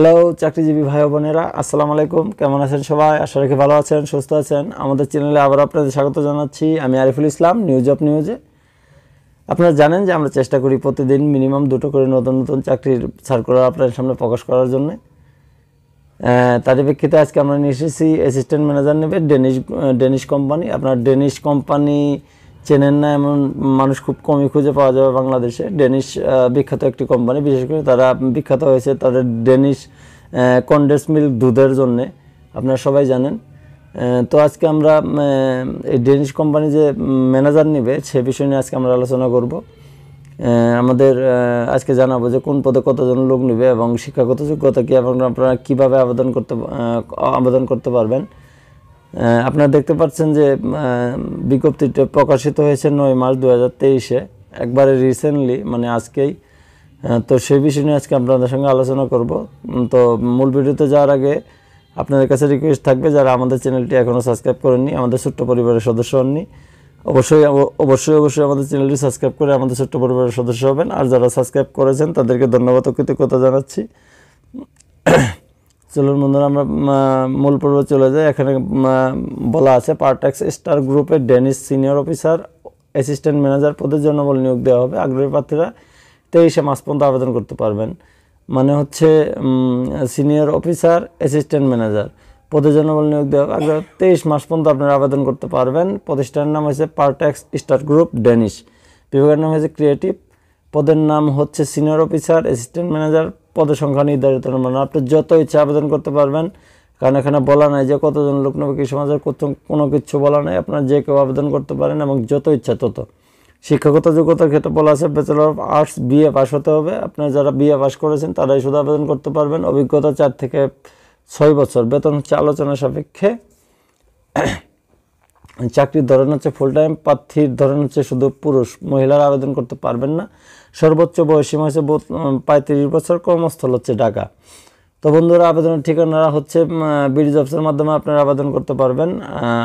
hello চাকরিজীবী ভাই বোনেরা আসসালামু আলাইকুম কেমন আছেন সবাই আশা রাখি ভালো আছেন সুস্থ আছেন আমাদের চ্যানেলে আবার আপনাদের স্বাগত জানাচ্ছি আমি আরিফুল ইসলাম নিউজ অফ নিউজে আপনারা জানেন যে আমরা চেষ্টা করি প্রতিদিন মিনিমাম দুটো করে নতুন নতুন চাকরির সার্কুলার আপনাদের সামনে প্রকাশ করার জন্য তার প্রেক্ষিতে আজকে আমরা নিয়ে এসেছি অ্যাসিস্ট্যান্ট ম্যানেজার নেবে ডেনিশ ডেনিশ কোম্পানি আপনার ডেনিশ কোম্পানি চেনেন না এমন মানুষ খুব কমই খুঁজে পাওয়া যাবে বাংলাদেশে ডেনিশ বিখ্যাত একটি কোম্পানি বিশেষ করে তারা বিখ্যাত হয়েছে তাদের ডেনিশ কন্ডেন্স মিল্ক দুধের জন্যে আপনারা সবাই জানেন তো আজকে আমরা এই ডেনিশ কোম্পানি যে ম্যানেজার নিবে সে বিষয় নিয়ে আজকে আমরা আলোচনা করব আমাদের আজকে জানাবো যে কোন পদে কতজন লোক নিবে এবং শিক্ষাগত যোগ্যতা কী এবং আপনারা কীভাবে আবেদন করতে আবেদন করতে পারবেন আপনারা দেখতে পাচ্ছেন যে বিজ্ঞপ্তিটা প্রকাশিত হয়েছে নয় মার্চ দু হাজার তেইশে একবারে রিসেন্টলি মানে আজকেই তো সেই বিষয় নিয়ে আজকে আপনাদের সঙ্গে আলোচনা করব তো মূল ভিডিওতে যাওয়ার আগে আপনাদের কাছে রিকোয়েস্ট থাকবে যারা আমাদের চ্যানেলটি এখনও সাবস্ক্রাইব করেননি আমাদের ছোট্ট পরিবারের সদস্য হননি অবশ্যই অবশ্যই অবশ্যই আমাদের চ্যানেলটি সাবস্ক্রাইব করে আমাদের ছোট্ট পরিবারের সদস্য হবেন আর যারা সাবস্ক্রাইব করেছেন তাদেরকে ধন্যবাদ ও কৃতজ্ঞতা জানাচ্ছি চলুন বন্ধুরা আমরা মূল পর্ব চলে যাই এখানে বলা আছে পার্টেক্স স্টার গ্রুপের Danish senior officer assistant manager পদের জন্য বল নিয়োগ দেওয়া হবে আগ্রহী প্রার্থীরা তেইশে মাস পর্যন্ত আবেদন করতে পারবেন মানে হচ্ছে সিনিয়র অফিসার অ্যাসিস্ট্যান্ট ম্যানেজার পদের জন্য বল নিয়োগ দেওয়া হবে আগ্রহ তেইশ মাস পর্যন্ত আপনারা আবেদন করতে পারবেন প্রতিষ্ঠানের নাম হয়েছে পার্টেক্স স্টার গ্রুপ ডেনিশ বিভাগের নাম হয়েছে ক্রিয়েটিভ পদের নাম হচ্ছে সিনিয়র অফিসার অ্যাসিস্ট্যান্ট ম্যানেজার পদসংখ্যা নির্ধারিত মানে আপনি যত ইচ্ছা আবেদন করতে পারবেন কারণ এখানে বলা নাই যে কতজন লোক নেবে কৃষি সমাজের কোনো কিছু বলা নাই আপনার যে কেউ আবেদন করতে পারেন এবং যত ইচ্ছা তত শিক্ষাগত যোগ্যতার ক্ষেত্রে বলা আছে bachelor of arts BA pass হতে হবে আপনার যারা বিএ পাস করেছেন তারাই শুধু আবেদন করতে পারবেন অভিজ্ঞতা চার থেকে ছয় বছর বেতন হচ্ছে আলোচনা সাপেক্ষে চাকরির ধরন হচ্ছে ফুল টাইম প্রার্থীর ধরন হচ্ছে শুধু পুরুষ মহিলারা আবেদন করতে পারবেন না সর্বোচ্চ বয়সীমা হচ্ছে পঁয়ত্রিশ বছর কর্মস্থল হচ্ছে ঢাকা তো বন্ধুরা আবেদনের ঠিকানারা হচ্ছে বিডি জবসের মাধ্যমে আপনারা আবেদন করতে পারবেন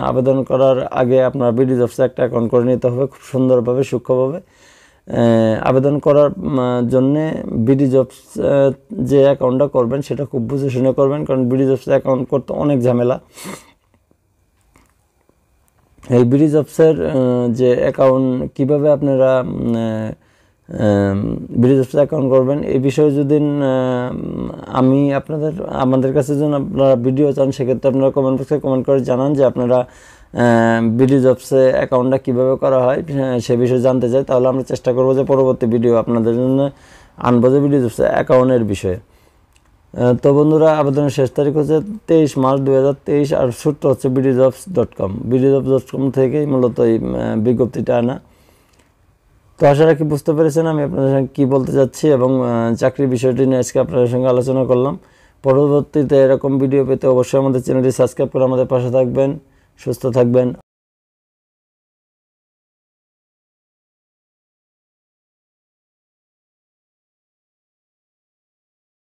আবেদন করার আগে আপনার বিডি জবসে একটা অ্যাকাউন্ট করে নিতে হবে খুব সুন্দরভাবে সূক্ষ্মভাবে আবেদন করার জন্যে বিডি জবস যে অ্যাকাউন্টটা করবেন সেটা খুব বুঝে শুনে করবেন কারণ বিডি জবসে অ্যাকাউন্ট করতে অনেক ঝামেলা এই ব্রিজ অফসের যে অ্যাকাউন্ট কিভাবে আপনারা ব্রিজ অফসে অ্যাকাউন্ট করবেন এই বিষয়ে যদি আমি আপনাদের আমাদের কাছে যদি আপনারা ভিডিও চান সেক্ষেত্রে আপনারা কমেন্ট বক্সে কমেন্ট করে জানান যে আপনারা ব্রিজ অফসে অ্যাকাউন্টটা কীভাবে করা হয় সে বিষয়ে জানতে চাই তাহলে আমরা চেষ্টা করবো যে পরবর্তী ভিডিও আপনাদের জন্য আনবো যে ব্রিজ অফসে অ্যাকাউন্টের বিষয়ে তো বন্ধুরা আবেদনের শেষ তারিখ হচ্ছে তেইশ মার্চ দু হাজার তেইশ আর সূত্র হচ্ছে BD jobs dot com BD jobs dot com থেকেই মূলত এই বিজ্ঞপ্তিটা আনা তো আশা রাখি বুঝতে পেরেছেন আমি আপনাদের সঙ্গে কী বলতে চাচ্ছি এবং চাকরি বিষয়টি নিয়ে আজকে আপনাদের সঙ্গে আলোচনা করলাম পরবর্তীতে এরকম ভিডিও পেতে অবশ্যই আমাদের চ্যানেলটি সাবস্ক্রাইব করে আমাদের পাশে থাকবেন সুস্থ থাকবেন